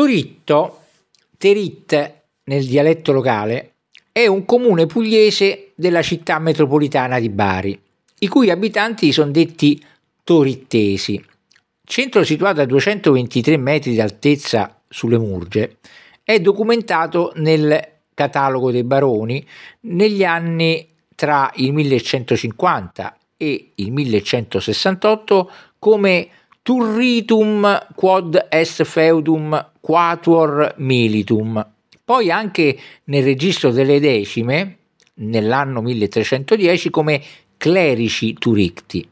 Toritto, Terit nel dialetto locale, è un comune pugliese della città metropolitana di Bari, i cui abitanti sono detti torittesi. Centro situato a 223 metri di altezza sulle Murge, è documentato nel catalogo dei baroni negli anni tra il 1150 e il 1168 come turritum quod est feudum quatuor militum. Poi anche nel registro delle decime, nell'anno 1310, come clerici turicti.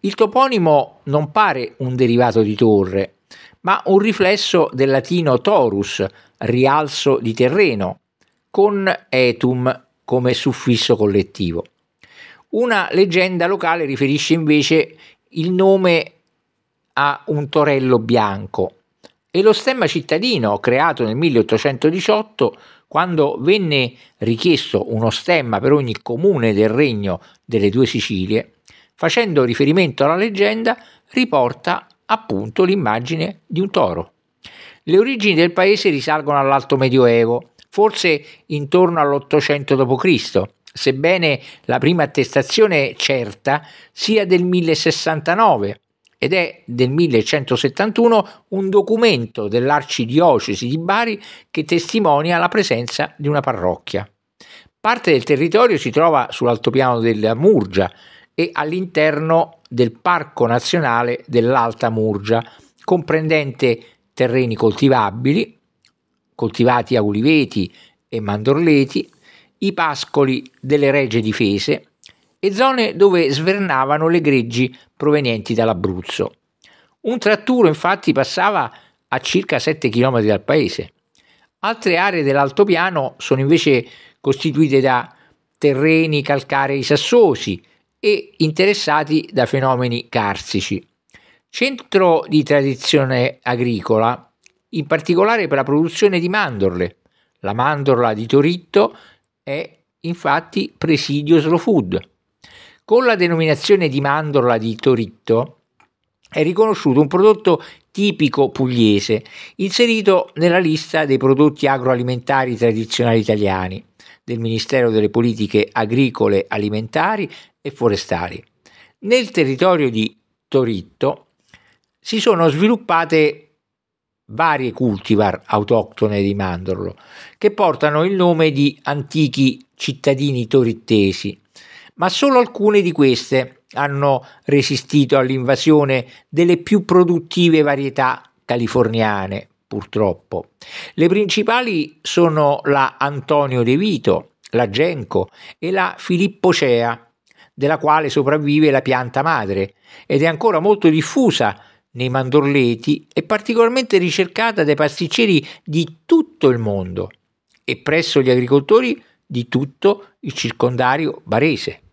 Il toponimo non pare un derivato di torre, ma un riflesso del latino torus, rialzo di terreno, con etum come suffisso collettivo. Una leggenda locale riferisce invece il nome ha un torello bianco e lo stemma cittadino creato nel 1818 quando venne richiesto uno stemma per ogni comune del regno delle due Sicilie, facendo riferimento alla leggenda, riporta appunto l'immagine di un toro. Le origini del paese risalgono all'alto medioevo, forse intorno all'800 d.C., sebbene la prima attestazione certa sia del 1069, ed è del 1171 un documento dell'arcidiocesi di Bari che testimonia la presenza di una parrocchia. Parte del territorio si trova sull'altopiano della Murgia e all'interno del Parco Nazionale dell'Alta Murgia, comprendente terreni coltivabili, coltivati a uliveti e mandorleti, i pascoli delle regie difese, e zone dove svernavano le greggi provenienti dall'Abruzzo. Un tratturo infatti passava a circa 7 km dal paese. Altre aree dell'altopiano sono invece costituite da terreni calcarei sassosi e interessati da fenomeni carsici. Centro di tradizione agricola, in particolare per la produzione di mandorle. La mandorla di Toritto è infatti presidio slow food con la denominazione di mandorla di Toritto è riconosciuto un prodotto tipico pugliese, inserito nella lista dei prodotti agroalimentari tradizionali italiani del Ministero delle Politiche Agricole, Alimentari e Forestali. Nel territorio di Toritto si sono sviluppate varie cultivar autoctone di mandorlo che portano il nome di antichi cittadini torittesi ma solo alcune di queste hanno resistito all'invasione delle più produttive varietà californiane, purtroppo. Le principali sono la Antonio De Vito, la Genco e la Filippocea, della quale sopravvive la pianta madre ed è ancora molto diffusa nei mandorleti e particolarmente ricercata dai pasticceri di tutto il mondo e presso gli agricoltori di tutto il circondario barese.